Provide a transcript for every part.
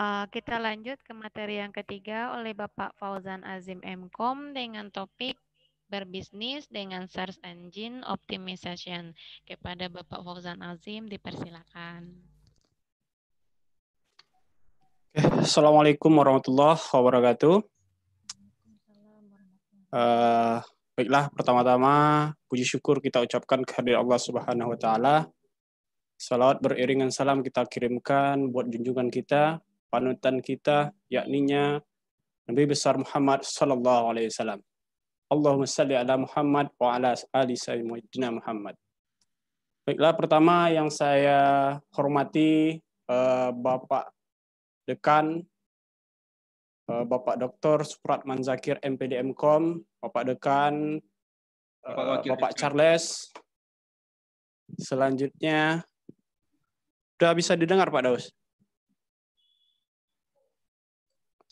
Uh, kita lanjut ke materi yang ketiga oleh Bapak Fauzan Azim MKOM dengan topik berbisnis dengan search engine optimization. Kepada Bapak Fauzan Azim dipersilakan. Eh, Assalamualaikum warahmatullahi wabarakatuh. Uh, baiklah, pertama-tama puji syukur kita ucapkan kehadiran Allah Subhanahu wa taala Salawat beriringan salam kita kirimkan buat junjungan kita, panutan kita, yakninya Nabi besar Muhammad sallallahu alaihi wasallam. Allahumma salli ala Muhammad wa ala ali sayyidina Muhammad. Baiklah, pertama yang saya hormati eh, eh, Bapak Dekan Bapak Dr. Eh, Supratman Zakir MPDMKOM, Bapak Dekan Bapak, Bapak Charles, Selanjutnya sudah bisa didengar Pak Daus?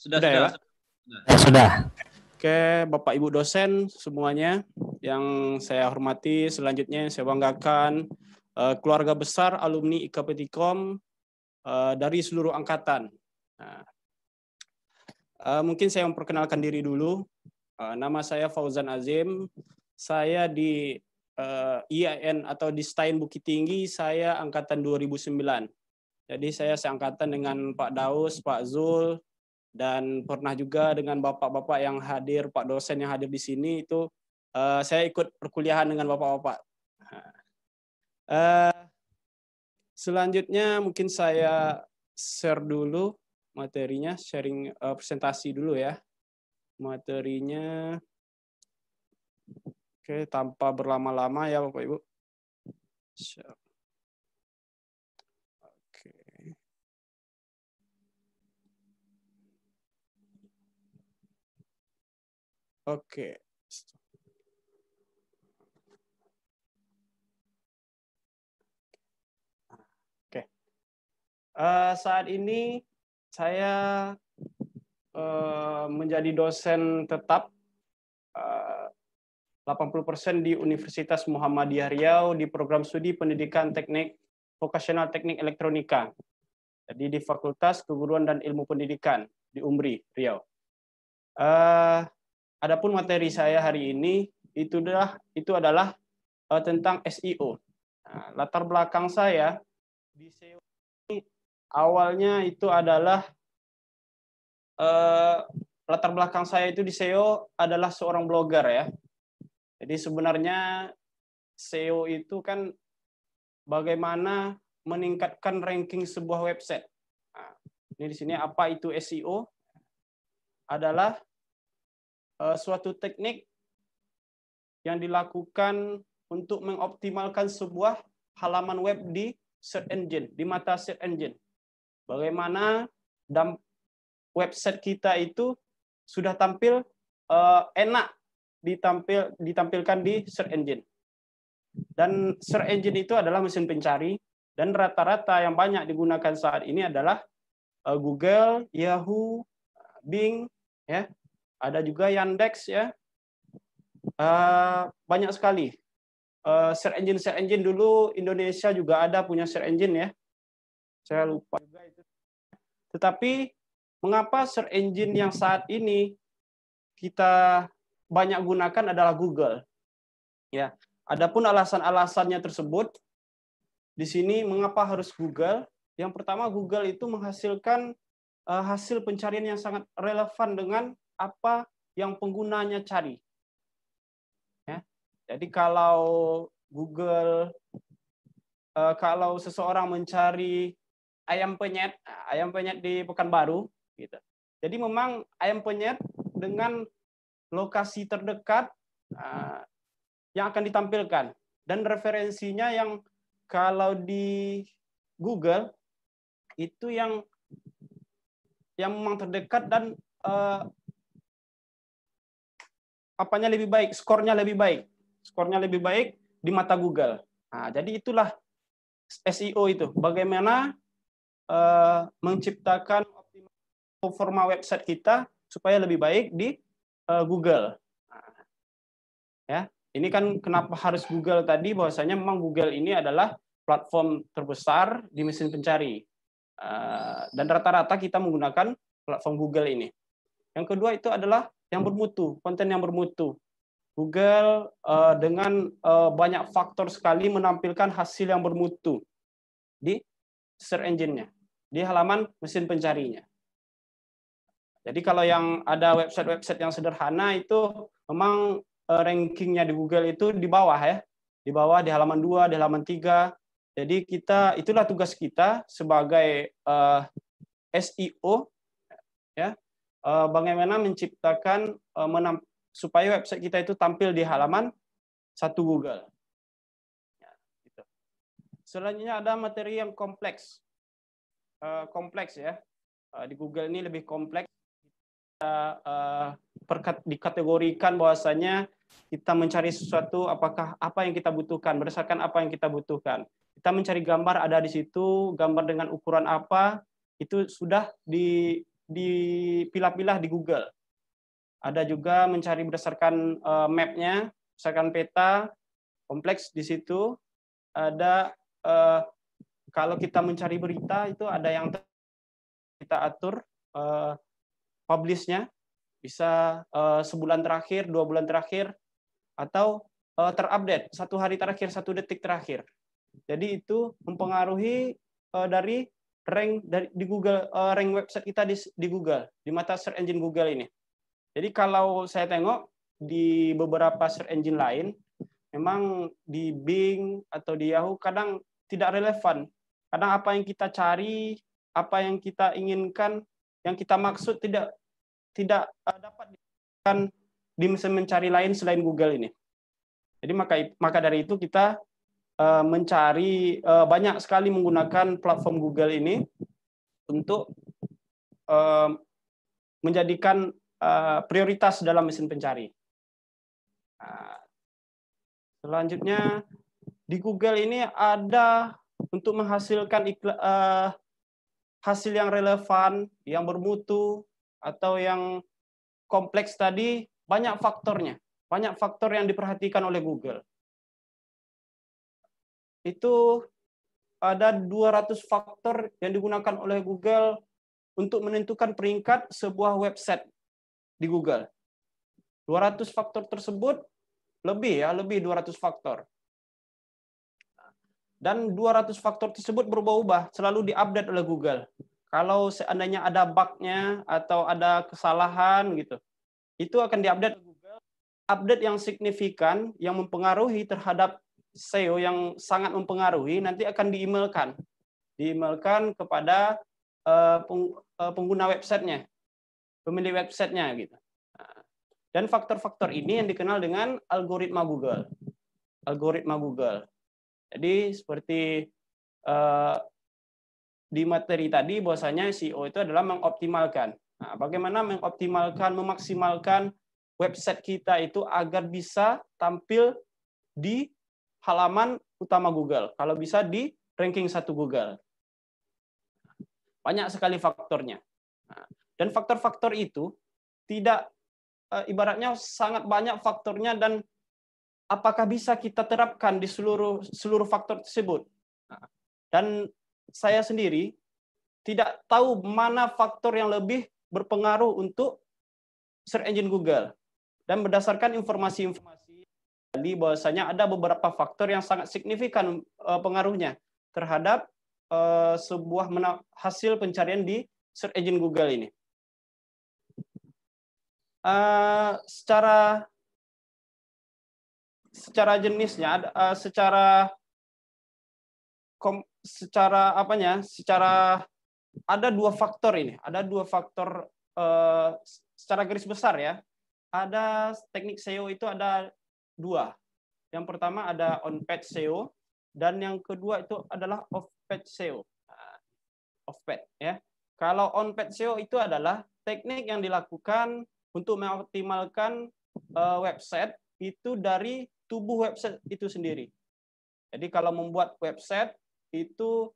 Sudah, ya, sudah, sudah ya, Pak? sudah. Oke, Bapak Ibu dosen semuanya yang saya hormati, selanjutnya saya banggakan eh, keluarga besar alumni IKP Tikom eh, dari seluruh angkatan. Nah, eh, mungkin saya memperkenalkan diri dulu. Nama saya Fauzan Azim. Saya di uh, eh, IAIN atau di Stein Bukit Tinggi saya angkatan 2009. Jadi saya seangkatan dengan Pak Daus, Pak Zul, dan pernah juga dengan bapak-bapak yang hadir, Pak dosen yang hadir di sini itu uh, saya ikut perkuliahan dengan bapak-bapak. Uh, selanjutnya mungkin saya share dulu materinya, sharing uh, presentasi dulu ya. Materinya Oke, tanpa berlama-lama ya Bapak Ibu. Siap. Oke. Oke. Oke. Uh, saat ini saya uh, menjadi dosen tetap uh, 80% di Universitas Muhammadiyah Riau di program studi pendidikan teknik vokasional teknik elektronika. Jadi di Fakultas Keguruan dan Ilmu Pendidikan di UMRI, Riau. Uh, adapun materi saya hari ini itu adalah itu adalah uh, tentang SEO. Nah, latar belakang saya di SEO ini awalnya itu adalah uh, latar belakang saya itu di SEO adalah seorang blogger ya. Jadi sebenarnya SEO itu kan bagaimana meningkatkan ranking sebuah website. Nah, ini di sini apa itu SEO? Adalah uh, suatu teknik yang dilakukan untuk mengoptimalkan sebuah halaman web di search engine, di mata search engine. Bagaimana website kita itu sudah tampil uh, enak ditampil ditampilkan di search engine. Dan search engine itu adalah mesin pencari dan rata-rata yang banyak digunakan saat ini adalah eh, Google, Yahoo, Bing, ya. Ada juga Yandex ya. Eh, banyak sekali. Eh, search engine search engine dulu Indonesia juga ada punya search engine ya. Saya lupa juga itu. Tetapi mengapa search engine yang saat ini kita banyak gunakan adalah Google. Ya, adapun alasan-alasannya tersebut di sini mengapa harus Google? Yang pertama Google itu menghasilkan eh, hasil pencarian yang sangat relevan dengan apa yang penggunanya cari. Ya. Jadi kalau Google eh, kalau seseorang mencari ayam penyet, ayam penyet di Pekanbaru gitu. Jadi memang ayam penyet dengan lokasi terdekat ah, yang akan ditampilkan dan referensinya yang kalau di Google itu yang yang memang terdekat dan uh, apanya lebih baik, skornya lebih baik, skornya lebih baik di mata Google. Nah, jadi itulah SEO itu, bagaimana uh, menciptakan performa website kita supaya lebih baik di uh, Google. Ya, ini kan kenapa harus Google tadi bahwasanya memang Google ini adalah platform terbesar di mesin pencari. Uh, dan rata-rata kita menggunakan platform Google ini. Yang kedua itu adalah yang bermutu, konten yang bermutu. Google uh, dengan uh, banyak faktor sekali menampilkan hasil yang bermutu di search engine-nya, di halaman mesin pencarinya. Jadi kalau yang ada website-website yang sederhana itu memang eh, rankingnya di Google itu di bawah ya. Di bawah, di halaman 2, di halaman 3. Jadi kita, itulah tugas kita sebagai eh, SEO. ya eh, Bagaimana menciptakan, supaya website kita itu tampil di halaman satu Google. Ya, gitu. Selanjutnya ada materi yang kompleks. kompleks ya. di Google ini lebih kompleks uh, dikategorikan bahwasanya kita mencari sesuatu apakah apa yang kita butuhkan berdasarkan apa yang kita butuhkan. Kita mencari gambar ada di situ, gambar dengan ukuran apa itu sudah di dipilah-pilah di Google. Ada juga mencari berdasarkan uh, mapnya, berdasarkan peta kompleks di situ. Ada uh, kalau kita mencari berita itu ada yang kita atur uh, publishnya bisa uh, sebulan terakhir, dua bulan terakhir, atau uh, terupdate satu hari terakhir, satu detik terakhir. Jadi itu mempengaruhi uh, dari rank dari di Google uh, rank website kita di, di Google di mata search engine Google ini. Jadi kalau saya tengok di beberapa search engine lain, memang di Bing atau di Yahoo kadang tidak relevan. Kadang apa yang kita cari, apa yang kita inginkan, yang kita maksud tidak tidak eh, dapat ditemukan di mesin mencari lain selain Google ini. Jadi maka maka dari itu kita eh, mencari eh, banyak sekali menggunakan platform Google ini untuk menjadikan prioritas dalam mesin pencari. Nah, selanjutnya di Google ini ada untuk menghasilkan hasil yang relevan, yang bermutu, atau yang kompleks tadi banyak faktornya, banyak faktor yang diperhatikan oleh Google. Itu ada 200 faktor yang digunakan oleh Google untuk menentukan peringkat sebuah website di Google. 200 faktor tersebut lebih ya, lebih 200 faktor. Dan 200 faktor tersebut berubah-ubah, selalu diupdate oleh Google. Kalau seandainya ada bugnya atau ada kesalahan gitu, itu akan diupdate update yang signifikan yang mempengaruhi terhadap SEO yang sangat mempengaruhi nanti akan diemailkan, diemailkan kepada eh, eh, pengguna websitenya, pemilik websitenya gitu. Dan faktor-faktor ini yang dikenal dengan algoritma Google. Algoritma Google. Jadi seperti eh, di materi tadi bahwasanya SEO itu adalah mengoptimalkan. Nah, bagaimana mengoptimalkan, memaksimalkan website kita itu agar bisa tampil di halaman utama Google. Kalau bisa di ranking satu Google. Banyak sekali faktornya. Nah, dan faktor-faktor itu tidak eh, ibaratnya sangat banyak faktornya dan apakah bisa kita terapkan di seluruh seluruh faktor tersebut. Nah, dan saya sendiri tidak tahu mana faktor yang lebih berpengaruh untuk search engine Google. Dan berdasarkan informasi-informasi tadi bahwasanya ada beberapa faktor yang sangat signifikan eh, pengaruhnya terhadap eh, sebuah hasil pencarian di search engine Google ini. Eh, secara secara jenisnya, secara secara secara apanya? Secara ada dua faktor ini, ada dua faktor uh, secara garis besar ya. Ada teknik SEO itu ada dua. Yang pertama ada on page SEO dan yang kedua itu adalah off page SEO. Ah, off page ya. Kalau on page SEO itu adalah teknik yang dilakukan untuk mengoptimalkan uh, website itu dari tubuh website itu sendiri. Jadi kalau membuat website itu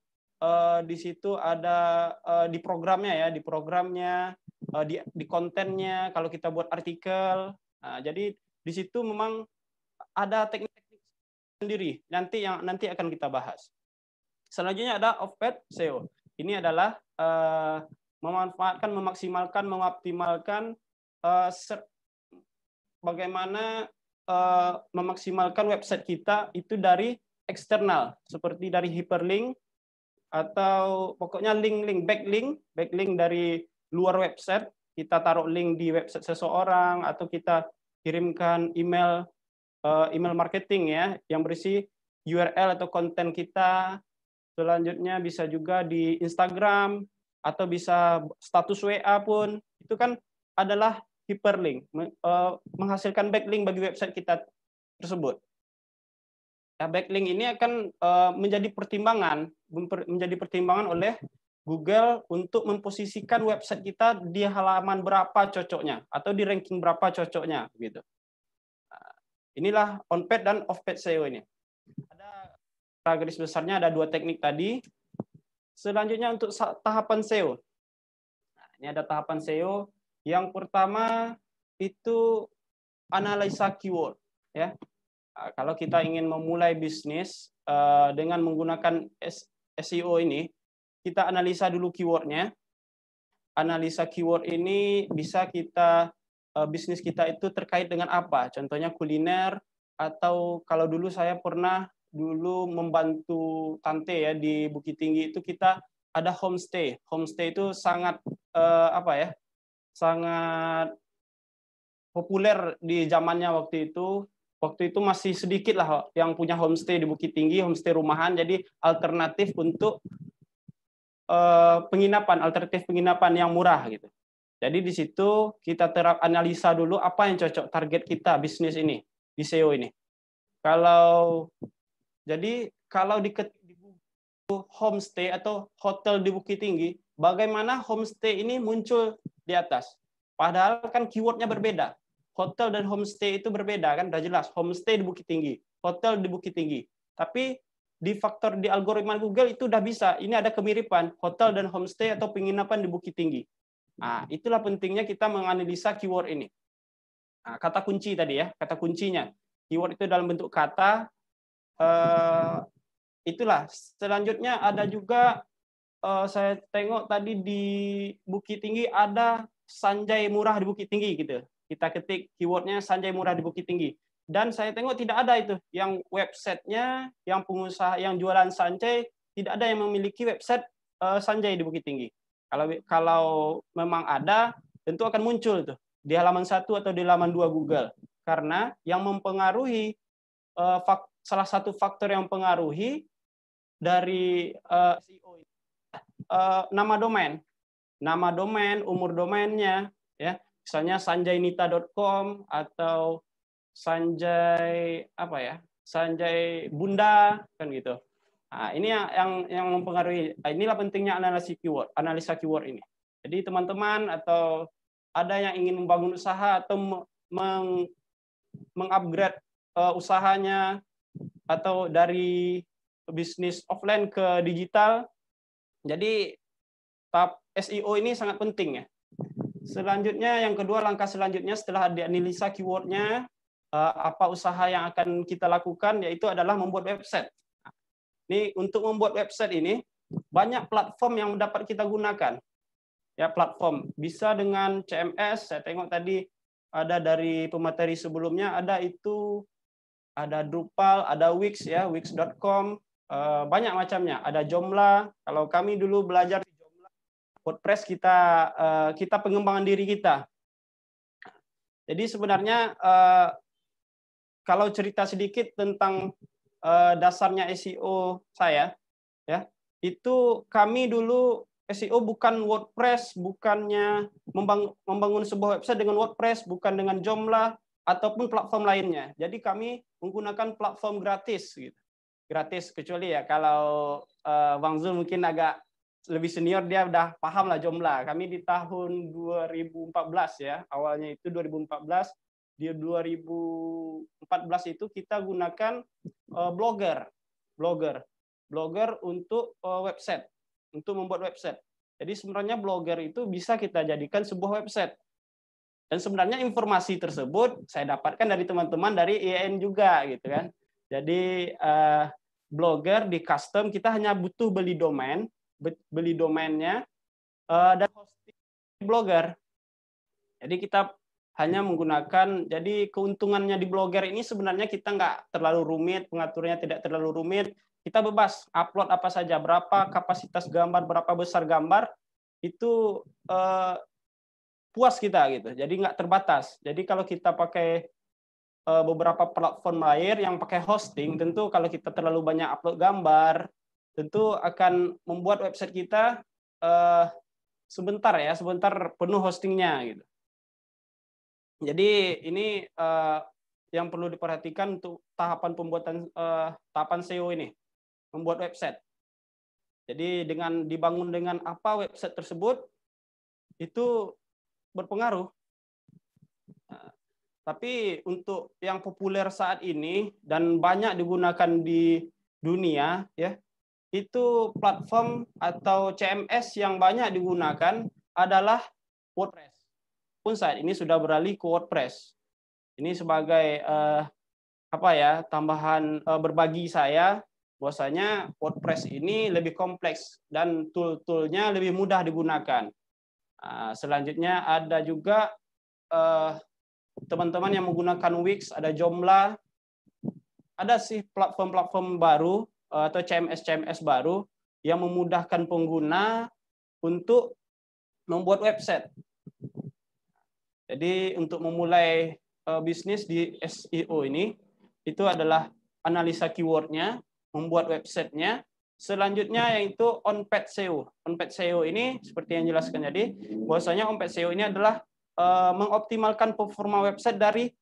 uh, di situ ada uh, di programnya ya, di programnya, uh, di, di kontennya. Kalau kita buat artikel, nah, jadi di situ memang ada teknik-teknik sendiri. Nanti yang nanti akan kita bahas. Selanjutnya ada off page SEO. Ini adalah uh, memanfaatkan, memaksimalkan, mengoptimalkan uh, bagaimana uh, memaksimalkan website kita itu dari eksternal seperti dari hyperlink atau pokoknya link-link backlink, backlink dari luar website, kita taruh link di website seseorang atau kita kirimkan email eh, email marketing ya yang berisi URL atau konten kita. Selanjutnya bisa juga di Instagram atau bisa status WA pun itu kan adalah hyperlink eh, menghasilkan backlink bagi website kita tersebut. Ya, backlink ini akan uh, menjadi pertimbangan menjadi pertimbangan oleh Google untuk memposisikan website kita di halaman berapa cocoknya atau di ranking berapa cocoknya gitu. Nah, inilah on page dan off page SEO ini. Ada garis besarnya ada dua teknik tadi. Selanjutnya untuk tahapan SEO. Nah, ini ada tahapan SEO. Yang pertama itu analisa keyword ya Ah, kalau kita ingin memulai bisnis eh, dengan menggunakan SEO ini, kita analisa dulu keywordnya. Analisa keyword ini bisa kita eh, bisnis kita itu terkait dengan apa? Contohnya kuliner atau kalau dulu saya pernah dulu membantu tante ya di Bukit Tinggi itu kita ada homestay. Homestay itu sangat eh, apa ya? Sangat populer di zamannya waktu itu waktu itu masih sedikit lah yang punya homestay di Bukit Tinggi, homestay rumahan, jadi alternatif untuk eh, penginapan, alternatif penginapan yang murah gitu. Jadi di situ kita terap analisa dulu apa yang cocok target kita bisnis ini di SEO ini. Kalau jadi kalau di homestay atau hotel di Bukit Tinggi, bagaimana homestay ini muncul di atas? Padahal kan keywordnya berbeda hotel dan homestay itu berbeda kan sudah jelas homestay di Bukit Tinggi hotel di Bukit Tinggi tapi di faktor di algoritma Google itu udah bisa ini ada kemiripan hotel dan homestay atau penginapan di Bukit Tinggi nah itulah pentingnya kita menganalisa keyword ini nah, kata kunci tadi ya kata kuncinya keyword itu dalam bentuk kata eh, itulah selanjutnya ada juga eh, saya tengok tadi di Bukit Tinggi ada Sanjay murah di Bukit Tinggi gitu kita ketik keywordnya Sanjay Murah di Bukit Tinggi. Dan saya tengok tidak ada itu. Yang websitenya, yang pengusaha, yang jualan Sanjay, tidak ada yang memiliki website eh, Sanjay di Bukit Tinggi. Kalau kalau memang ada, tentu akan muncul tuh di halaman satu atau di halaman dua Google. Karena yang mempengaruhi eh, salah satu faktor yang mempengaruhi dari SEO eh, e nama domain, nama domain, umur domainnya, ya misalnya sanjaynita.com atau sanjay apa ya sanjay bunda kan gitu nah, ini yang yang yang mempengaruhi nah, inilah pentingnya analisis keyword analisa keyword ini jadi teman-teman atau ada yang ingin membangun usaha atau meng mengupgrade uh, usahanya atau dari bisnis offline ke digital jadi tahap SEO ini sangat penting ya Selanjutnya yang kedua langkah selanjutnya setelah dianalisa keywordnya eh, apa usaha yang akan kita lakukan yaitu adalah membuat website. Ini untuk membuat website ini banyak platform yang dapat kita gunakan. Ya platform bisa dengan CMS. Saya tengok tadi ada dari pemateri sebelumnya ada itu ada Drupal, ada Wix ya, wix.com, eh, banyak macamnya. Ada Joomla. Kalau kami dulu belajar WordPress kita eh, kita pengembangan diri kita. Jadi sebenarnya eh, kalau cerita sedikit tentang eh, dasarnya SEO saya, ya itu kami dulu SEO bukan WordPress, bukannya membangun sebuah website dengan WordPress, bukan dengan Joomla ataupun platform lainnya. Jadi kami menggunakan platform gratis, gitu. gratis kecuali ya kalau Bang Zul mungkin agak lebih senior dia udah paham lah jumlah. Kami di tahun 2014 ya, awalnya itu 2014. Di 2014 itu kita gunakan uh, blogger, blogger, blogger untuk uh, website, untuk membuat website. Jadi sebenarnya blogger itu bisa kita jadikan sebuah website. Dan sebenarnya informasi tersebut saya dapatkan dari teman-teman dari IAIN juga gitu kan. Jadi uh, blogger di custom kita hanya butuh beli domain, beli domainnya uh, dan hosting blogger. Jadi kita hanya menggunakan jadi keuntungannya di blogger ini sebenarnya kita nggak terlalu rumit pengaturnya tidak terlalu rumit kita bebas upload apa saja berapa kapasitas gambar berapa besar gambar itu eh, puas kita gitu jadi nggak terbatas jadi kalau kita pakai eh, beberapa platform lain yang pakai hosting tentu kalau kita terlalu banyak upload gambar tentu akan membuat website kita uh, sebentar ya, sebentar penuh hostingnya gitu. Jadi ini uh, yang perlu diperhatikan untuk tahapan pembuatan uh, tahapan SEO ini, membuat website. Jadi dengan dibangun dengan apa website tersebut itu berpengaruh. Nah, tapi untuk yang populer saat ini dan banyak digunakan di dunia ya itu platform atau CMS yang banyak digunakan adalah WordPress. Pun saat ini sudah beralih ke WordPress. Ini sebagai eh, apa ya tambahan eh, berbagi saya bahwasanya WordPress ini lebih kompleks dan tool-toolnya lebih mudah digunakan. Nah, selanjutnya ada juga teman eh, teman-teman yang menggunakan Wix, ada Joomla, ada sih platform-platform baru Eh, atau CMS-CMS baru yang memudahkan pengguna untuk membuat website. Jadi untuk memulai eh, bisnis di SEO ini, itu adalah analisa keywordnya, membuat websitenya, selanjutnya yaitu on-page SEO. On-page SEO ini seperti yang jelaskan jadi bahwasanya on-page SEO ini adalah eh, mengoptimalkan performa website dari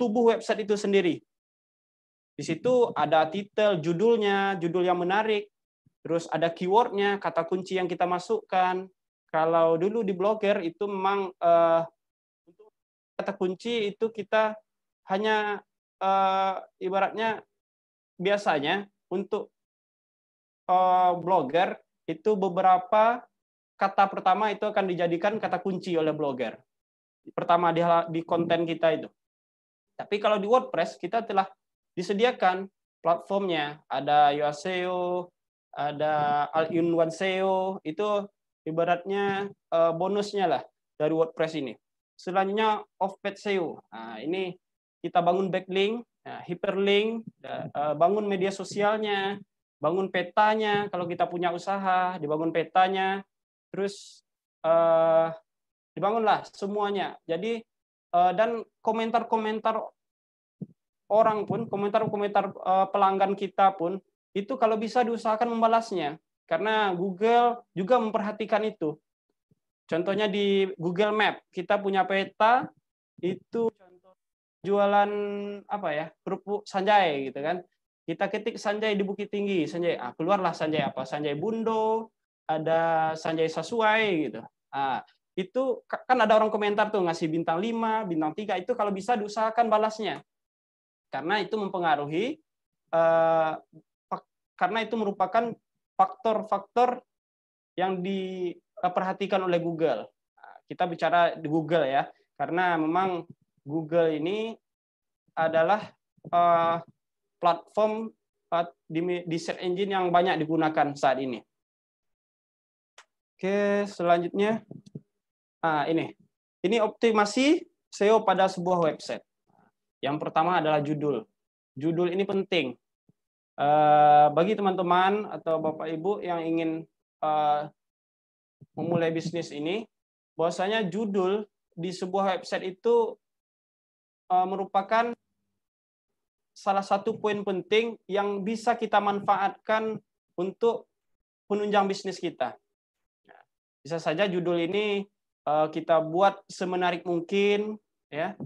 tubuh website itu sendiri. Di situ ada titel, judulnya, judul yang menarik, terus ada keywordnya, kata kunci yang kita masukkan. Kalau dulu di blogger itu memang uh, kata kunci itu kita hanya uh, ibaratnya biasanya untuk uh, blogger itu beberapa kata pertama itu akan dijadikan kata kunci oleh blogger. Pertama di, di konten kita itu. Tapi kalau di WordPress kita telah disediakan platformnya. Ada Yoaseo, ada all SEO, itu ibaratnya eh, bonusnya lah dari WordPress ini. Selanjutnya off-page SEO. Nah, ini kita bangun backlink, nah, hyperlink, eh, bangun media sosialnya, bangun petanya. Kalau kita punya usaha, dibangun petanya, terus eh, dibangunlah semuanya. Jadi eh, dan komentar-komentar orang pun, komentar-komentar eh, pelanggan kita pun, itu kalau bisa diusahakan membalasnya. Karena Google juga memperhatikan itu. Contohnya di Google Map, kita punya peta, itu jualan apa ya, kerupuk Sanjay gitu kan. Kita ketik Sanjay di Bukit Tinggi, Sanjay, ah, keluarlah Sanjay apa? Sanjay Bundo, ada Sanjay Sasuai gitu. Ah, itu kan ada orang komentar tuh ngasih bintang 5, bintang 3, itu kalau bisa diusahakan balasnya karena itu mempengaruhi eh, karena itu merupakan faktor-faktor yang diperhatikan oleh Google. Kita bicara di Google ya, karena memang Google ini adalah eh, platform eh, di, di search engine yang banyak digunakan saat ini. Oke, selanjutnya ah, ini. Ini optimasi SEO pada sebuah website. Yang pertama adalah judul. Judul ini penting. Eh, bagi teman-teman atau Bapak Ibu yang ingin eh, memulai bisnis ini, bahwasanya judul di sebuah website itu eh, merupakan salah satu poin penting yang bisa kita manfaatkan untuk penunjang bisnis kita. Bisa saja judul ini kita buat semenarik mungkin, ya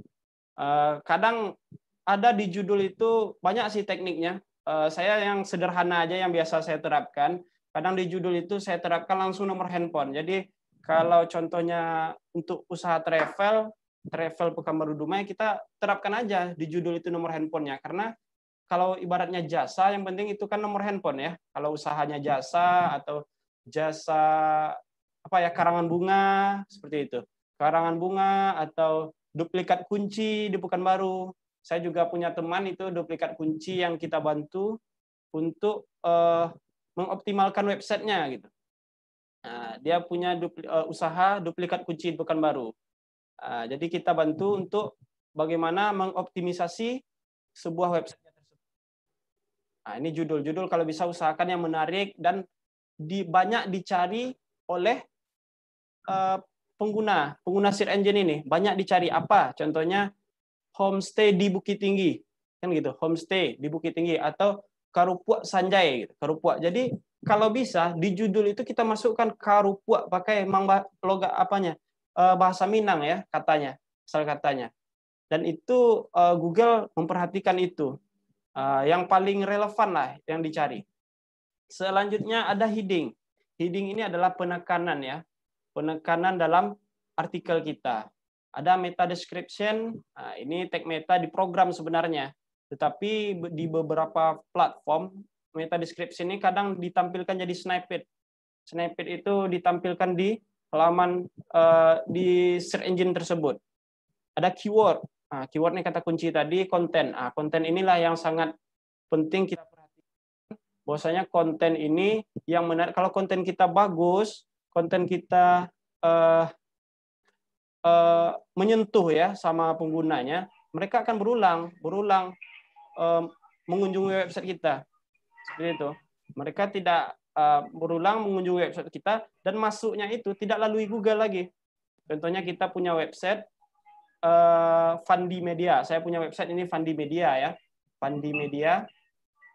Eh, kadang ada di judul itu banyak sih tekniknya. Eh, saya yang sederhana aja yang biasa saya terapkan. Kadang di judul itu saya terapkan langsung nomor handphone. Jadi kalau contohnya untuk usaha travel, travel Pekanbaru Dumai, kita terapkan aja di judul itu nomor handphonenya. Karena kalau ibaratnya jasa, yang penting itu kan nomor handphone ya. Kalau usahanya jasa atau jasa apa ya karangan bunga seperti itu karangan bunga atau duplikat kunci di Pekan Baru. Saya juga punya teman itu duplikat kunci yang kita bantu untuk uh, mengoptimalkan websitenya gitu. Uh, dia punya dupli, uh, usaha duplikat kunci di Pekanbaru. Uh, jadi kita bantu untuk bagaimana mengoptimisasi sebuah websitenya tersebut. Nah, ini judul-judul kalau bisa usahakan yang menarik dan di, banyak dicari oleh uh, pengguna, pengguna search engine ini banyak dicari apa? Contohnya homestay di Bukit Tinggi, kan gitu, homestay di Bukit Tinggi atau karupuak Sanjay, gitu, karupuak. Jadi kalau bisa di judul itu kita masukkan karupuak pakai logat apanya eh, bahasa Minang ya katanya, asal katanya. Dan itu eh, Google memperhatikan itu eh, yang paling relevan lah yang dicari. Selanjutnya ada heading. Heading ini adalah penekanan ya, penekanan dalam artikel kita. Ada meta description, nah, ini tag meta di program sebenarnya. Tetapi di beberapa platform, meta description ini kadang ditampilkan jadi snippet. Snippet itu ditampilkan di halaman uh, di search engine tersebut. Ada keyword. Nah, keyword ini kata kunci tadi, konten. Nah, konten inilah yang sangat penting kita perhatikan. Bahwasanya konten ini yang menarik. Kalau konten kita bagus, konten kita uh, uh, menyentuh ya sama penggunanya, mereka akan berulang, berulang uh, mengunjungi website kita. Seperti itu. Mereka tidak uh, berulang mengunjungi website kita dan masuknya itu tidak lalui Google lagi. Contohnya kita punya website uh, Fandi Media. Saya punya website ini Fandi Media ya. Fandi Media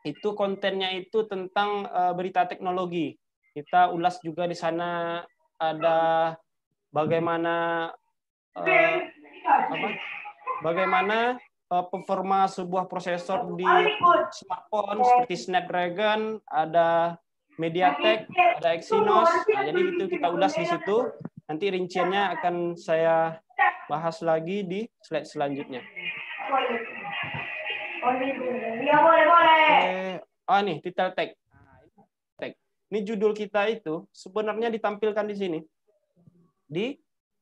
itu kontennya itu tentang uh, berita teknologi kita ulas juga di sana ada bagaimana uh, apa? Bagaimana uh, performa sebuah prosesor di smartphone seperti Snapdragon, ada MediaTek, ada Exynos. Nah, jadi itu kita ulas di situ. Nanti rinciannya akan saya bahas lagi di slide selanjutnya. boleh Ah nih, tag. Ini judul kita itu sebenarnya ditampilkan di sini. Di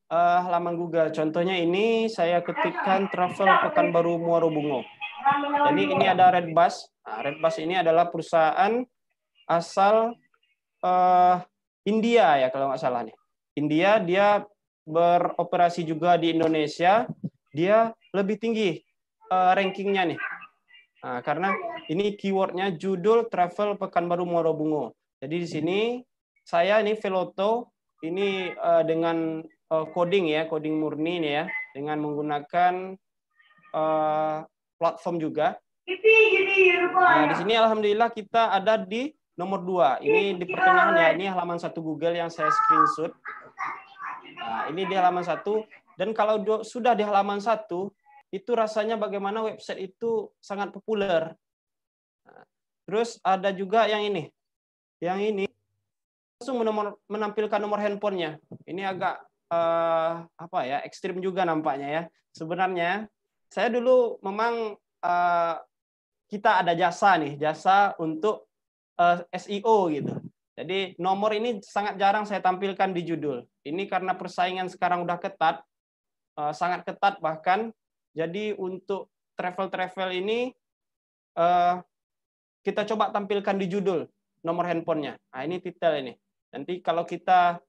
uh, halaman Google. Contohnya ini saya ketikkan travel Pekanbaru Muaro Bungo. Jadi ini ada Red Bus. Nah, Bus ini adalah perusahaan asal uh, India ya kalau nggak salah nih. India dia beroperasi juga di Indonesia. Dia lebih tinggi uh, rankingnya nih. Nah, karena ini keywordnya judul travel Pekanbaru Muaro Bungo. Jadi di sini saya ini Veloto ini uh, dengan uh, coding ya, coding murni ini ya, dengan menggunakan uh, platform juga. Nah, di sini alhamdulillah kita ada di nomor dua. Ini iya. di pertengahan ya, ini halaman satu Google yang saya screenshot. Nah, ini di halaman satu dan kalau sudah di halaman satu itu rasanya bagaimana website itu sangat populer. Nah, terus ada juga yang ini yang ini langsung menomor, menampilkan nomor handphonenya. Ini agak uh, apa ya ekstrim juga nampaknya ya. Sebenarnya saya dulu memang uh, kita ada jasa nih, jasa untuk uh, eh, SEO gitu. Jadi nomor ini sangat jarang saya tampilkan di judul. Ini karena persaingan sekarang udah ketat, uh, sangat ketat bahkan. Jadi untuk travel-travel ini uh, kita coba tampilkan di judul nomor handphonenya. Nah, ini titel ini. Nanti kalau kita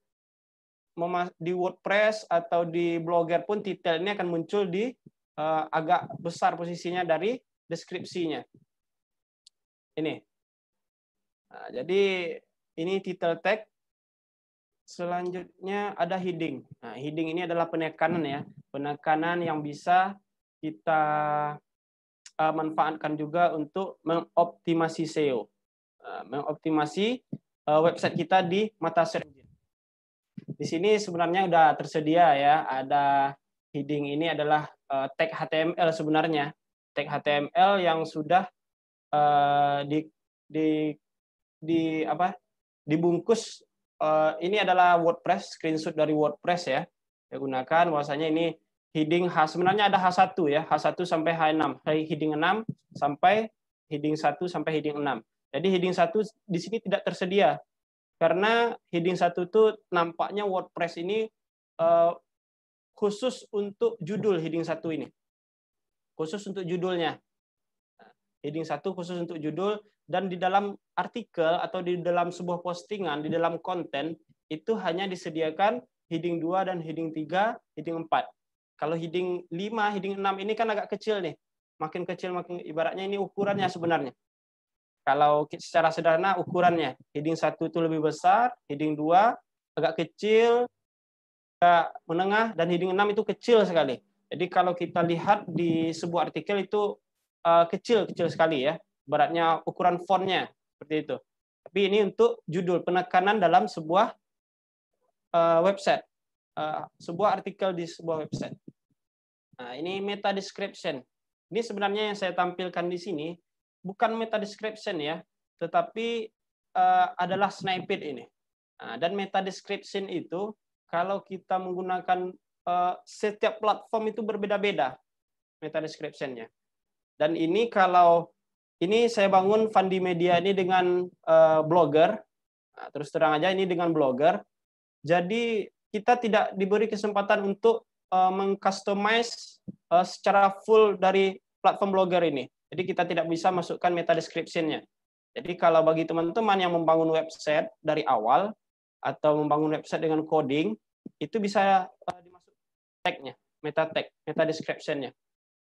di WordPress atau di Blogger pun titel ini akan muncul di uh, agak besar posisinya dari deskripsinya. Ini. Nah, jadi ini title tag. Selanjutnya ada heading. Nah, heading ini adalah penekanan ya, penekanan yang bisa kita uh, manfaatkan juga untuk mengoptimasi SEO. Eh, mengoptimasi eh, website kita di mata search engine. Di sini sebenarnya sudah tersedia ya, ada heading ini adalah eh, tag HTML sebenarnya. Tag HTML yang sudah di di di apa? dibungkus ini adalah WordPress, screenshot dari WordPress ya. Saya gunakan bahwasanya ini heading H sebenarnya ada H1 ya, H1 sampai H6, heading 6 sampai heading 1 sampai heading 6. Jadi heading satu di sini tidak tersedia karena heading satu itu nampaknya WordPress ini uh, khusus untuk judul heading satu ini, khusus untuk judulnya. Heading satu khusus untuk judul dan di dalam artikel atau di dalam sebuah postingan di dalam konten itu hanya disediakan heading 2 dan heading 3, heading 4. Kalau heading 5, heading 6 ini kan agak kecil nih. Makin kecil makin ibaratnya ini ukurannya sebenarnya. Kalau secara sederhana ukurannya, heading satu itu lebih besar, heading dua agak kecil, agak menengah, dan heading enam itu kecil sekali. Jadi kalau kita lihat di sebuah artikel itu eh, kecil, kecil sekali ya. Beratnya ukuran fontnya seperti itu. Tapi ini untuk judul penekanan dalam sebuah eh, website, eh, sebuah artikel di sebuah website. Nah, ini meta description. Ini sebenarnya yang saya tampilkan di sini bukan meta description ya, tetapi uh, adalah snippet ini. Nah, dan meta description itu kalau kita menggunakan uh, setiap platform itu berbeda-beda meta descriptionnya. Dan ini kalau ini saya bangun Fandi Media ini dengan uh, blogger, nah, terus terang aja ini dengan blogger. Jadi kita tidak diberi kesempatan untuk uh, mengcustomize uh, secara full dari platform blogger ini. Jadi kita tidak bisa masukkan meta description-nya. Jadi kalau bagi teman-teman yang membangun website dari awal atau membangun website dengan coding, itu bisa eh, dimasukkan tag-nya, meta tag, meta description-nya.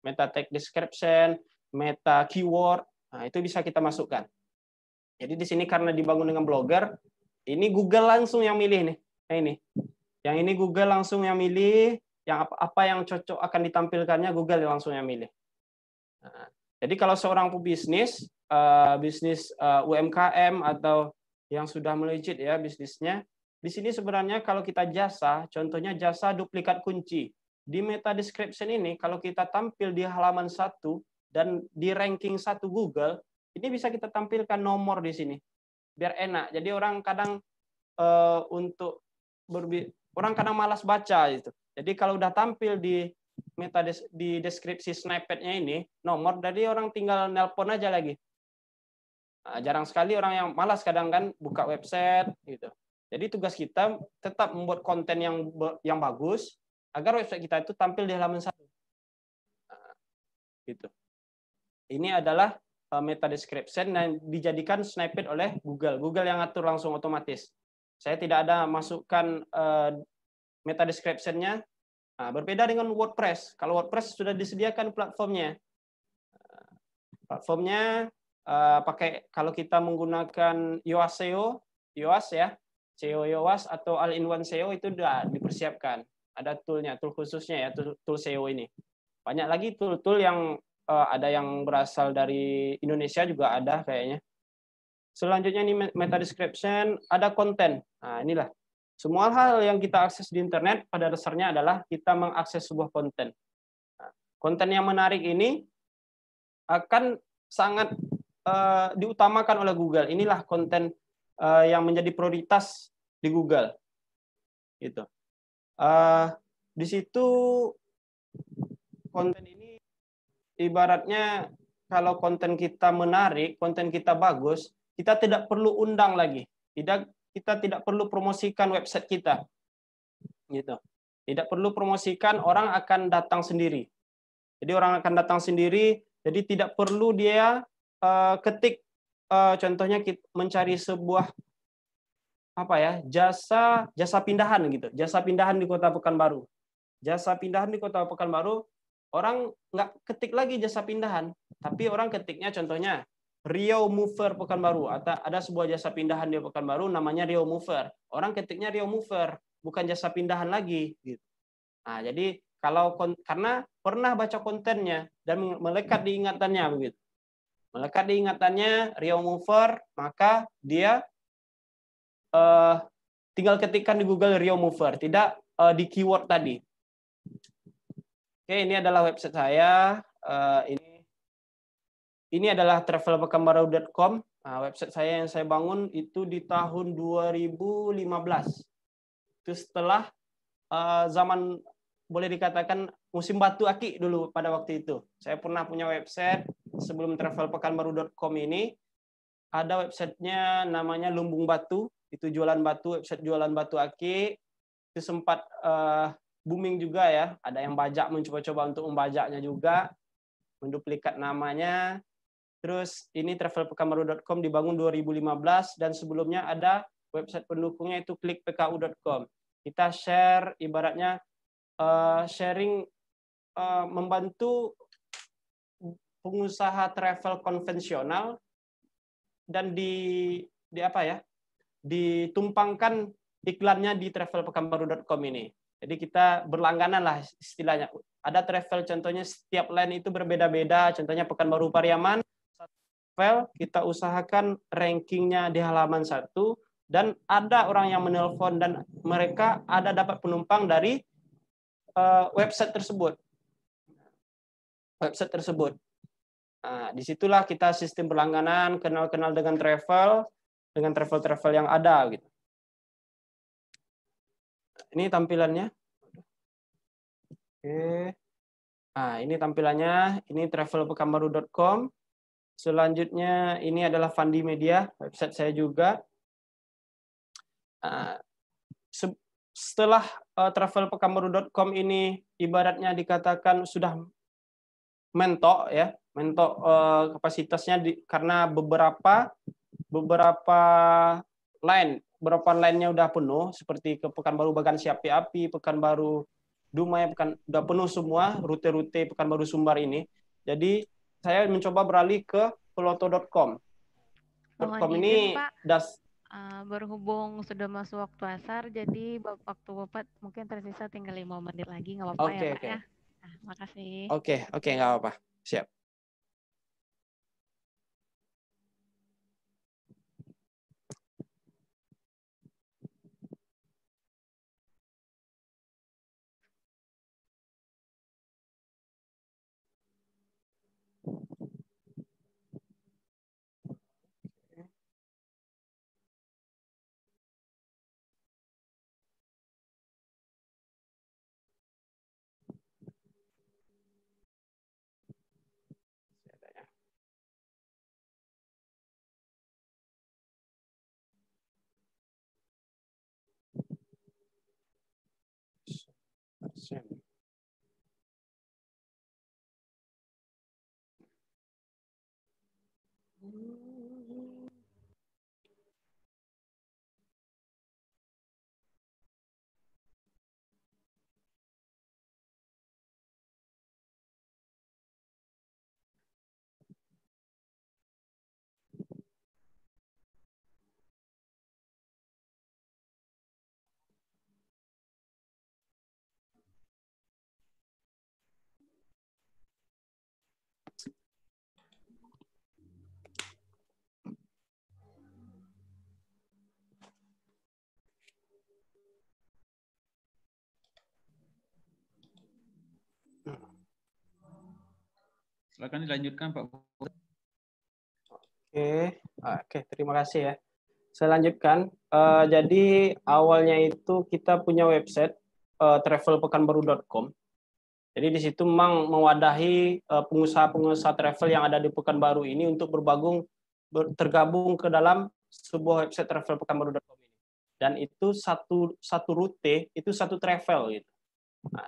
Meta tag description, meta keyword, nah itu bisa kita masukkan. Jadi di sini karena dibangun dengan blogger, ini Google langsung yang milih nih. Nah ini. Yang ini Google langsung yang milih, yang apa, apa yang cocok akan ditampilkannya Google langsung yang milih. Nah, jadi kalau seorang pebisnis, eh, bisnis, bisnis eh, UMKM atau yang sudah melejit ya bisnisnya, di sini sebenarnya kalau kita jasa, contohnya jasa duplikat kunci. Di meta description ini, kalau kita tampil di halaman satu dan di ranking satu Google, ini bisa kita tampilkan nomor di sini, biar enak. Jadi orang kadang uh, untuk orang kadang malas baca itu. Jadi kalau udah tampil di meta des di deskripsi snippetnya ini nomor dari orang tinggal nelpon aja lagi nah, jarang sekali orang yang malas kadang kan buka website gitu jadi tugas kita tetap membuat konten yang yang bagus agar website kita itu tampil di halaman satu nah, gitu ini adalah eh, meta description dan dijadikan snippet oleh Google Google yang atur langsung otomatis saya tidak ada masukkan eh, meta description-nya, Nah, berbeda dengan WordPress. Kalau WordPress sudah disediakan platformnya. Platformnya uh, pakai kalau kita menggunakan Yoast SEO, Yoast ya, SEO Yoast atau All-in-One SEO itu sudah dipersiapkan. Ada toolnya, tool khususnya ya, tool, tool SEO ini. Banyak lagi tool-tool yang uh, ada yang berasal dari Indonesia juga ada kayaknya. Selanjutnya ini meta description, ada konten. Nah, inilah semua hal yang kita akses di internet pada dasarnya adalah kita mengakses sebuah konten. Nah, konten yang menarik ini akan sangat uh, diutamakan oleh Google. Inilah konten uh, yang menjadi prioritas di Google. Gitu. Uh, di situ konten ini ibaratnya kalau konten kita menarik, konten kita bagus, kita tidak perlu undang lagi. Tidak kita tidak perlu promosikan website kita. Gitu. Tidak perlu promosikan, orang akan datang sendiri. Jadi orang akan datang sendiri, jadi tidak perlu dia uh, ketik uh, contohnya kita mencari sebuah apa ya, jasa jasa pindahan gitu. Jasa pindahan di Kota Pekanbaru. Jasa pindahan di Kota Pekanbaru, orang nggak ketik lagi jasa pindahan, tapi orang ketiknya contohnya Rio Mover Pekanbaru. Ada sebuah jasa pindahan di Pekanbaru namanya Rio Mover. Orang ketiknya Rio Mover, bukan jasa pindahan lagi. Gitu. Nah, jadi kalau karena pernah baca kontennya dan melekat di ingatannya begitu. Melekat di ingatannya Rio Mover, maka dia eh, tinggal ketikkan di Google Rio Mover, tidak eh, di keyword tadi. Oke, ini adalah website saya. Eh, ini ini adalah travelpekanbaru.com. Nah, website saya yang saya bangun itu di tahun 2015. Itu setelah ah, zaman boleh dikatakan musim batu aki dulu pada waktu itu. Saya pernah punya website sebelum travelpekanbaru.com ini ada websitenya namanya Lumbung Batu itu jualan batu website jualan batu aki itu sempat uh, booming juga ya ada yang bajak mencoba-coba untuk membajaknya juga menduplikat namanya Terus ini travelpkmeru.com dibangun 2015 dan sebelumnya ada website pendukungnya itu klikpku.com. Kita share ibaratnya uh, sharing uh, membantu pengusaha travel konvensional dan di di apa ya? ditumpangkan iklannya di travelpekanbaru.com ini. Jadi kita berlangganan lah istilahnya. Ada travel contohnya setiap line itu berbeda-beda. Contohnya Pekanbaru Pariaman file, kita usahakan rankingnya di halaman satu dan ada orang yang menelpon dan mereka ada dapat penumpang dari uh, website tersebut. Website tersebut. Nah, disitulah kita sistem berlangganan, kenal-kenal dengan travel, dengan travel-travel yang ada. Gitu. Ini tampilannya. Oke. Nah, ini tampilannya, ini travelpekanbaru.com. Selanjutnya ini adalah Fandi Media, website saya juga. Ah, setelah eh, travelpekanbaru.com ini ibaratnya dikatakan sudah mentok ya, mentok eh, kapasitasnya di, karena beberapa beberapa line, beberapa line-nya udah penuh seperti ke Pekanbaru bagan Api-api, Pekanbaru Dumai, Pekan udah penuh semua rute-rute Pekanbaru Sumbar ini. Jadi saya mencoba beralih ke peloto.com. .com oh, ini das eh, berhubung sudah masuk waktu asar, jadi waktu bapak mungkin tersisa tinggal lima menit lagi, nggak apa-apa okay, ya Pak ya. Nah, makasih. Oke, okay, oke, okay, nggak apa-apa. Siap. Let's see. Silakan dilanjutkan Pak. Oke, oke terima kasih ya. Saya lanjutkan. Uh, jadi awalnya itu kita punya website uh, eh, travelpekanbaru.com. Jadi di situ memang mewadahi eh, pengusaha-pengusaha travel yang ada di Pekanbaru ini untuk berbagung tergabung ke dalam sebuah website travelpekanbaru.com ini. Dan itu satu satu rute itu satu travel gitu. Nah,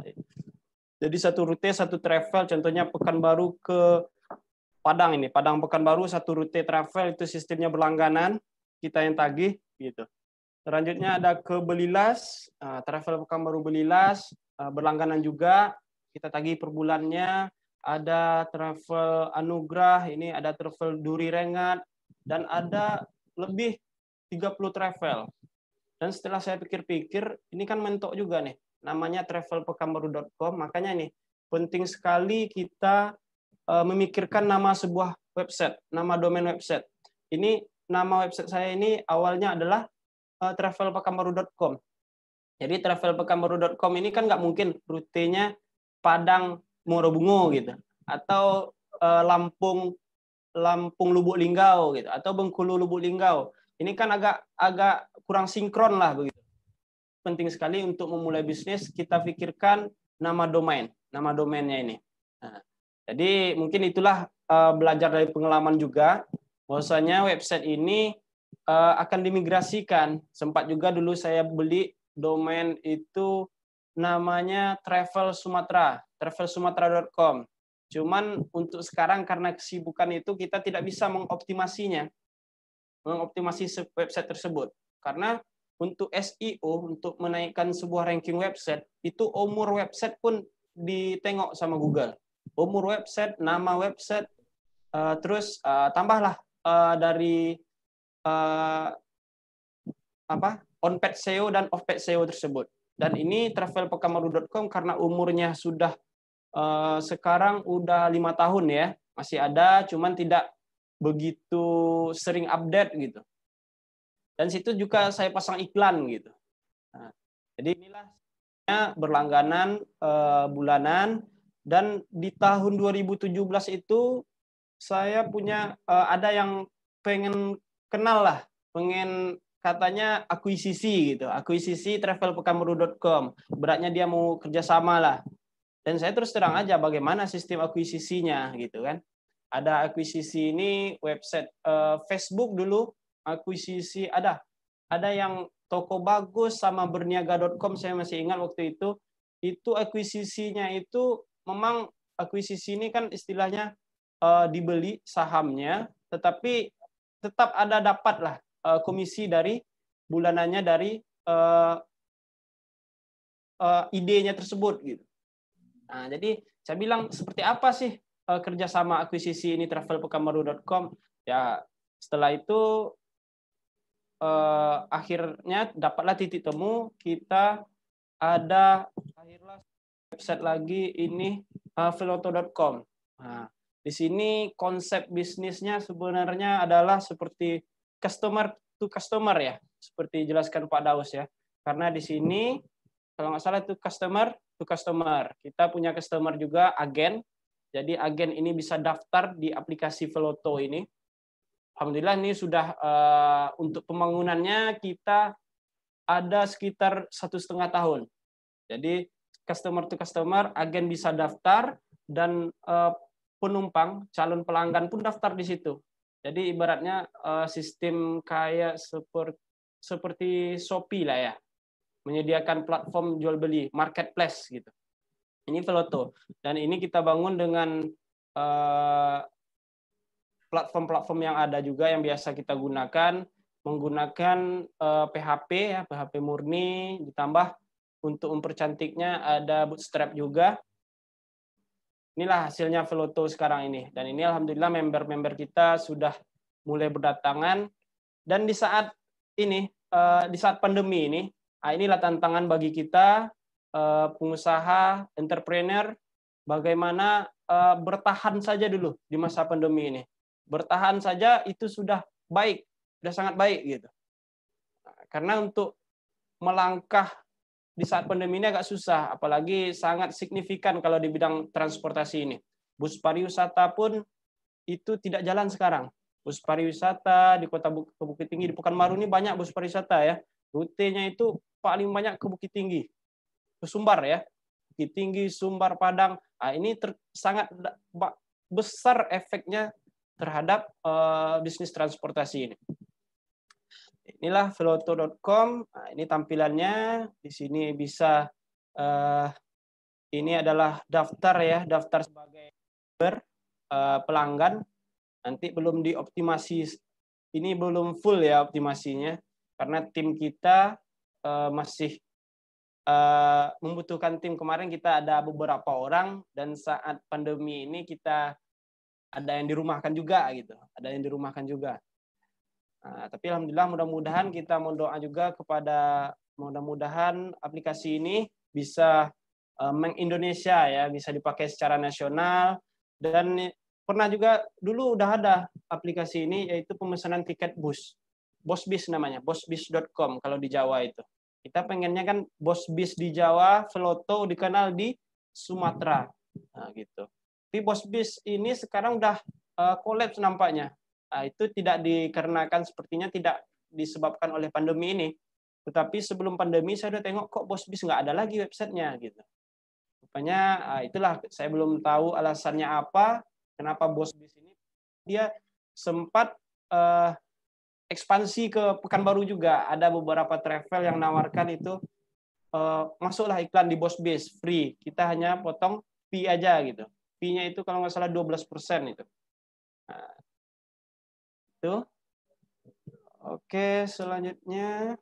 jadi satu rute, satu travel, contohnya Pekanbaru ke Padang ini, Padang Pekanbaru satu rute travel itu sistemnya berlangganan, kita yang tagih gitu. Selanjutnya ada ke Belilas, ah, travel Pekanbaru Belilas, ah, berlangganan juga, kita tagih per bulannya. Ada travel Anugrah, ini ada travel Duri Rengat, dan ada lebih 30 travel. Dan setelah saya pikir-pikir, ini kan mentok juga nih namanya travelpekanbaru.com. Makanya ini penting sekali kita e, memikirkan nama sebuah website, nama domain website. Ini nama website saya ini awalnya adalah e, travelpekanbaru.com. Jadi travelpekanbaru.com ini kan nggak mungkin rutenya Padang Morobungo gitu atau e, Lampung Lampung Lubuk Linggau gitu atau Bengkulu Lubuk Linggau. Ini kan agak agak kurang sinkron lah begitu penting sekali untuk memulai bisnis kita pikirkan nama domain, nama domainnya ini. Nah, jadi mungkin itulah eh, belajar dari pengalaman juga bahwasanya website ini eh, akan dimigrasikan. Sempat juga dulu saya beli domain itu namanya Travel Sumatera, travelsumatera.com. Cuman untuk sekarang karena kesibukan itu kita tidak bisa mengoptimasinya, mengoptimasi website tersebut. Karena untuk SEO, untuk menaikkan sebuah ranking website, itu umur website pun ditengok sama Google. Umur website, nama website, uh, terus uh, tambahlah uh, dari uh, apa on page SEO dan off page SEO tersebut. Dan ini travelpekamaru.com karena umurnya sudah uh, sekarang udah lima tahun ya, masih ada, cuman tidak begitu sering update gitu. Dan situ juga ya. saya pasang iklan gitu. Nah, jadi inilah berlangganan uh, bulanan dan di tahun 2017 itu saya punya uh, ada yang pengen kenal lah, pengen katanya akuisisi gitu, akuisisi travelpekanbaru.com. Beratnya dia mau kerjasama lah. Dan saya terus terang aja bagaimana sistem akuisisinya gitu kan. Ada akuisisi ini website uh, Facebook dulu akuisisi ada ada yang toko bagus sama berniaga.com saya masih ingat waktu itu itu akuisisinya itu memang akuisisi ini kan istilahnya uh, dibeli sahamnya tetapi tetap ada dapatlah uh, eh, komisi dari bulanannya dari uh, uh, idenya tersebut gitu. Nah, jadi saya bilang seperti apa sih uh, kerjasama akuisisi ini travelpekamaru.com? Ya setelah itu eh, akhirnya dapatlah titik temu kita ada akhirlah website lagi ini uh, Nah, di sini konsep bisnisnya sebenarnya adalah seperti customer to customer ya, seperti jelaskan Pak Daus ya. Karena di sini kalau nggak salah itu customer to customer. Kita punya customer juga agen. Jadi agen ini bisa daftar di aplikasi Veloto ini alhamdulillah ini sudah uh, untuk pembangunannya kita ada sekitar satu setengah tahun. Jadi customer to customer, agen bisa daftar dan uh, penumpang, calon pelanggan pun daftar di situ. Jadi ibaratnya uh, sistem kayak seperti seperti Shopee lah ya, menyediakan platform jual beli, marketplace gitu. Ini Veloto dan ini kita bangun dengan uh, platform-platform yang ada juga yang biasa kita gunakan menggunakan uh, eh, PHP ya PHP murni ditambah untuk mempercantiknya ada Bootstrap juga. Inilah hasilnya Veloto sekarang ini dan ini alhamdulillah member-member kita sudah mulai berdatangan dan di saat ini uh, di saat pandemi ini nah inilah tantangan bagi kita uh, pengusaha entrepreneur bagaimana uh, bertahan saja dulu di masa pandemi ini Bertahan saja itu sudah baik, sudah sangat baik gitu. Nah, karena untuk melangkah di saat pandemi ini agak susah, apalagi sangat signifikan kalau di bidang transportasi ini. Bus pariwisata pun itu tidak jalan sekarang. Bus pariwisata di Kota Bukit Tinggi di Pekanbaru ini banyak bus pariwisata ya. Rutenya itu paling banyak ke Bukit Tinggi, ke Sumbar ya. Bukit Tinggi, Sumbar, Padang. Nah, ini sangat besar efeknya terhadap uh, bisnis transportasi ini. Inilah veloto.com. Nah, ini tampilannya. Di sini bisa uh, ini adalah daftar ya, daftar sebagai ber uh, eh, pelanggan. Nanti belum dioptimasi. Ini belum full ya optimasinya karena tim kita uh, masih uh, membutuhkan tim kemarin kita ada beberapa orang dan saat pandemi ini kita ada yang dirumahkan juga gitu ada yang dirumahkan juga nah, tapi alhamdulillah mudah-mudahan kita mau doa juga kepada mudah-mudahan aplikasi ini bisa uh, mengindonesia ya bisa dipakai secara nasional dan pernah juga dulu udah ada aplikasi ini yaitu pemesanan tiket bus bosbis namanya bosbis.com kalau di Jawa itu kita pengennya kan bosbis di Jawa Veloto dikenal di Sumatera nah, gitu bis ini sekarang udah kolaps eh, nampaknya. Nah, itu tidak dikarenakan sepertinya tidak disebabkan oleh pandemi ini. Tetapi sebelum pandemi saya udah tengok kok Bosbis nggak ada lagi websitenya gitu. Rupanya ah, itulah saya belum tahu alasannya apa kenapa Bosbis ini dia sempat uh, ekspansi ke Pekanbaru juga. Ada beberapa travel yang nawarkan itu eh, masuklah iklan di Bosbis free. Kita hanya potong fee aja gitu fee-nya itu kalau nggak salah 12% itu. Nah, itu. Oke, selanjutnya.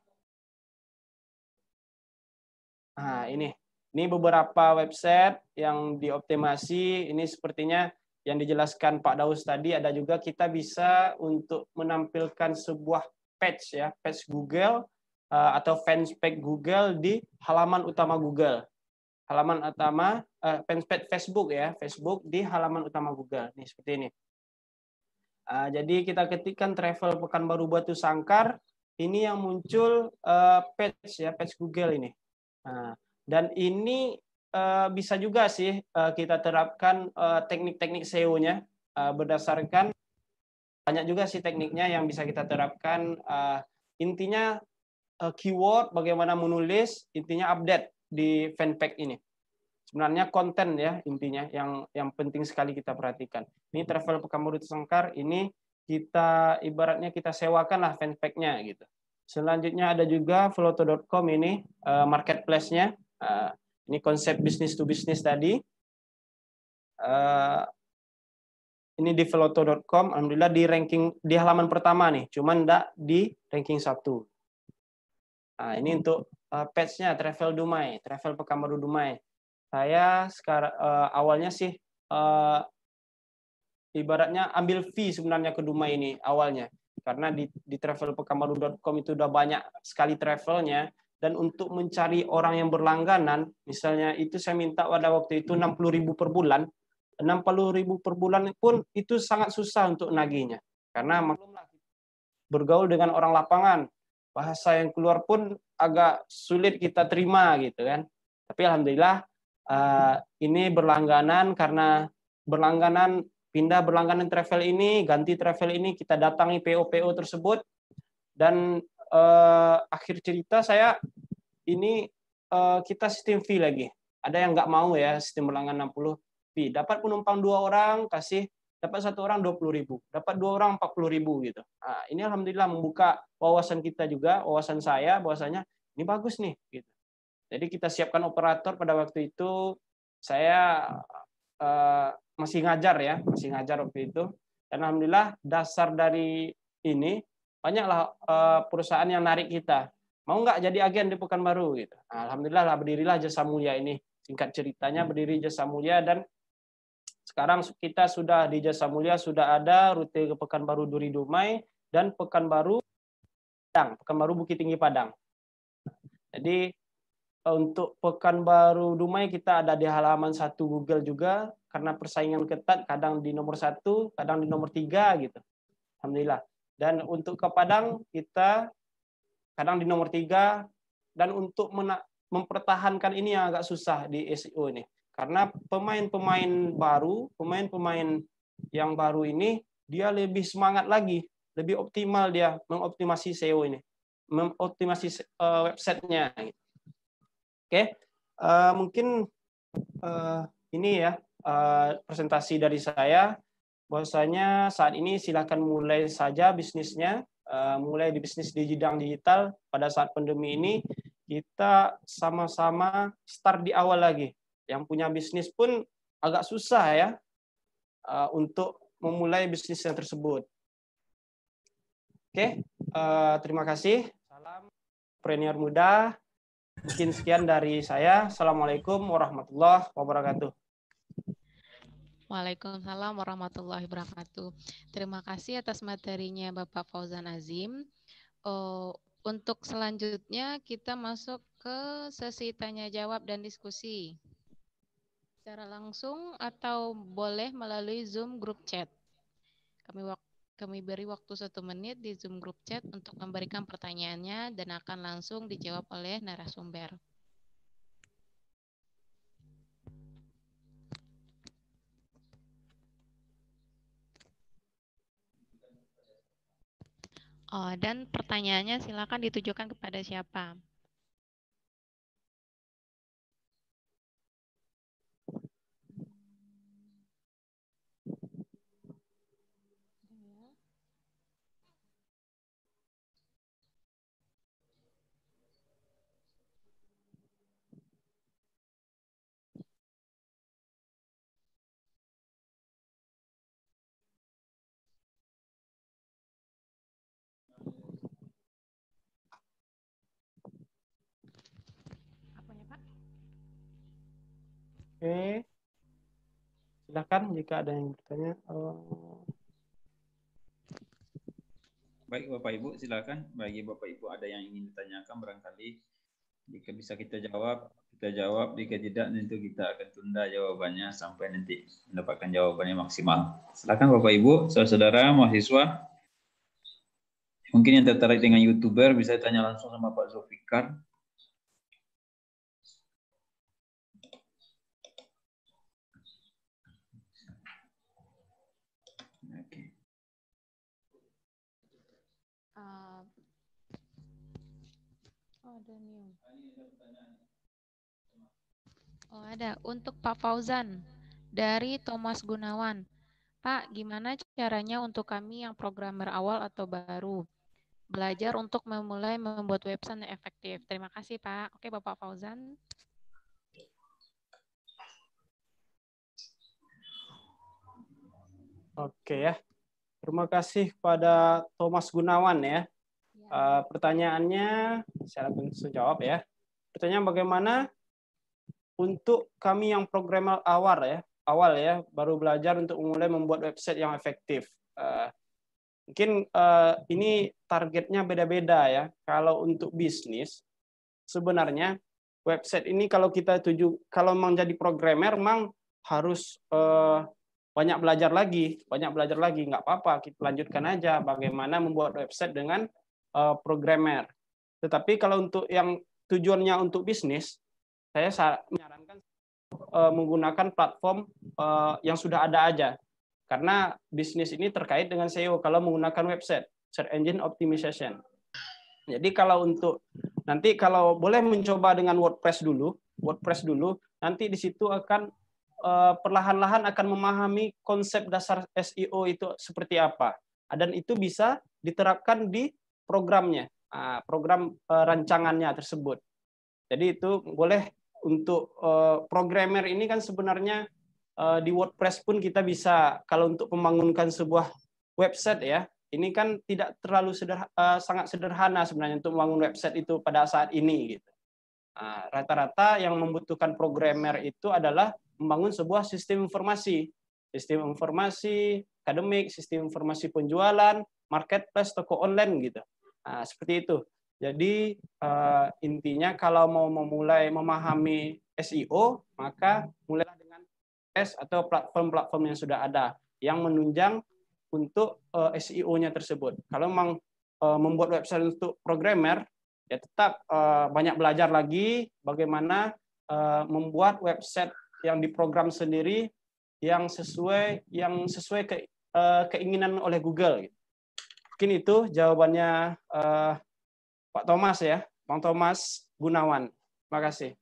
Nah, ini. Ini beberapa website yang dioptimasi. Ini sepertinya yang dijelaskan Pak Daus tadi ada juga kita bisa untuk menampilkan sebuah page ya, page Google eh, atau fanspage Google di halaman utama Google halaman utama uh, Facebook ya, Facebook di halaman utama Google. Nih seperti ini. Uh, jadi kita ketikkan travel Pekanbaru Batu Sangkar, ini yang muncul uh, page ya, page Google ini. Uh, dan ini uh, bisa juga sih uh, kita terapkan teknik-teknik SEO-nya uh, berdasarkan banyak juga sih tekniknya yang bisa kita terapkan. Uh, intinya uh, keyword, bagaimana menulis, intinya update di fanpage ini. Sebenarnya konten ya intinya yang yang penting sekali kita perhatikan. Ini travel Pekanbaru Sengkar ini kita ibaratnya kita sewakan lah fanpage-nya gitu. Selanjutnya ada juga floto.com ini eh, marketplace-nya. Eh, ini konsep bisnis to bisnis tadi. Eh, ini di Floto.com alhamdulillah di ranking di halaman pertama nih cuman ndak di ranking satu nah ini untuk Eh, page-nya Travel Dumai, Travel Pekanbaru Dumai. Saya sekarang eh, awalnya sih eh, ibaratnya ambil fee sebenarnya ke Dumai ini awalnya karena di, di travelpekanbaru.com itu udah banyak sekali travelnya dan untuk mencari orang yang berlangganan misalnya itu saya minta pada waktu itu 60.000 per bulan 60.000 per bulan pun itu sangat susah untuk naginya karena maklumlah bergaul dengan orang lapangan bahasa yang keluar pun agak sulit kita terima gitu kan. Tapi alhamdulillah uh, ini berlangganan karena berlangganan pindah berlangganan travel ini, ganti travel ini kita datangi PO-PO tersebut dan uh, akhir cerita saya ini uh, kita sistem fee lagi. Ada yang nggak mau ya sistem berlangganan 60 fee. Dapat penumpang dua orang kasih dapat satu orang dua puluh ribu, dapat dua orang empat puluh ribu gitu. Nah, ini alhamdulillah membuka wawasan kita juga, wawasan saya bahwasanya ini bagus nih gitu. Jadi kita siapkan operator pada waktu itu saya uh, masih ngajar ya, masih ngajar waktu itu. Dan alhamdulillah dasar dari ini banyaklah uh, perusahaan yang narik kita. Mau nggak jadi agen di Pekanbaru gitu. Nah, alhamdulillah lah berdirilah jasa mulia ini. Singkat ceritanya berdiri jasa mulia dan sekarang kita sudah di Jasa Mulia sudah ada rute ke Pekanbaru Duri Dumai dan Pekanbaru Padang, Pekanbaru Bukit Tinggi Padang. Jadi eh, untuk Pekanbaru Dumai kita ada di halaman satu Google juga karena persaingan ketat kadang di nomor satu, kadang di nomor tiga gitu. Alhamdulillah. Dan untuk ke Padang kita kadang di nomor tiga dan untuk mempertahankan ini yang agak susah di SEO ini. Karena pemain-pemain baru, pemain-pemain yang baru ini dia lebih semangat lagi, lebih optimal dia mengoptimasi SEO ini, mengoptimasi uh, websitenya. Oke, okay. uh, eh, mungkin uh, ini ya uh, presentasi dari saya. Bahwasanya saat ini silakan mulai saja bisnisnya, uh, mulai di bisnis di bidang digital pada saat pandemi ini kita sama-sama start di awal lagi yang punya bisnis pun agak susah ya uh, untuk memulai bisnisnya tersebut. Oke, uh, terima kasih. Salam Premier Muda. Mungkin sekian dari saya. Assalamualaikum warahmatullahi wabarakatuh. Waalaikumsalam warahmatullahi wabarakatuh. Terima kasih atas materinya Bapak Fauzan Azim. Oh, untuk selanjutnya kita masuk ke sesi tanya jawab dan diskusi secara langsung atau boleh melalui Zoom group chat. Kami kami beri waktu satu menit di Zoom group chat untuk memberikan pertanyaannya dan akan langsung dijawab oleh narasumber. Oh, dan pertanyaannya silakan ditujukan kepada siapa? silakan jika ada yang bertanya. Eh, Baik Bapak Ibu silakan bagi Bapak Ibu ada yang ingin ditanyakan barangkali jika bisa kita jawab kita jawab jika tidak tentu kita akan tunda jawabannya sampai nanti mendapatkan jawabannya maksimal silakan bapak ibu saudara-saudara mahasiswa mungkin yang tertarik dengan youtuber bisa tanya langsung sama pak Zulfikar Oh, ada. Untuk Pak Fauzan dari Thomas Gunawan. Pak, gimana caranya untuk kami yang programmer awal atau baru? Belajar untuk memulai membuat website yang efektif. Terima kasih, Pak. Oke, Bapak Fauzan. Oke ya. Terima kasih kepada Thomas Gunawan ya. Iya. Eh, pertanyaannya, saya langsung jawab ya. Pertanyaan bagaimana untuk kami yang programmer awal ya, awal ya, baru belajar untuk mulai membuat website yang efektif. Uh, mungkin uh, ini targetnya beda-beda ya. Kalau untuk bisnis, sebenarnya website ini kalau kita tuju, kalau memang jadi programmer, memang harus uh, banyak belajar lagi, banyak belajar lagi, nggak apa-apa, kita lanjutkan aja bagaimana membuat website dengan uh, programmer. Tetapi kalau untuk yang tujuannya untuk bisnis, saya menyarankan uh, menggunakan platform uh, yang sudah ada aja. Karena bisnis ini terkait dengan SEO kalau menggunakan website, search engine optimization. Jadi kalau untuk nanti kalau boleh mencoba dengan WordPress dulu, WordPress dulu, nanti di situ akan perlahan-lahan akan memahami konsep dasar SEO itu seperti apa. Dan itu bisa diterapkan di programnya, ah, program eh, rancangannya tersebut. Jadi itu boleh untuk eh, programmer ini kan sebenarnya eh, di WordPress pun kita bisa kalau untuk membangunkan sebuah website ya ini kan tidak terlalu sederha, sangat sederhana sebenarnya untuk membangun website itu pada saat ini gitu ah, rata-rata yang membutuhkan programmer itu adalah membangun sebuah sistem informasi sistem informasi akademik sistem informasi penjualan marketplace toko online gitu Nah, seperti itu. Jadi ah, intinya kalau mau memulai memahami SEO, maka mulailah dengan S atau platform-platform yang sudah ada yang menunjang untuk eh, SEO-nya tersebut. Kalau memang eh, membuat website untuk programmer, ya tetap eh, banyak belajar lagi bagaimana membuat website yang diprogram sendiri yang sesuai yang sesuai ke, keinginan oleh Google. Gitu. Mungkin itu jawabannya uh, Pak Thomas ya, Bang Thomas Gunawan. Terima kasih.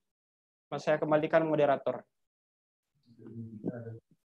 Mas saya kembalikan moderator.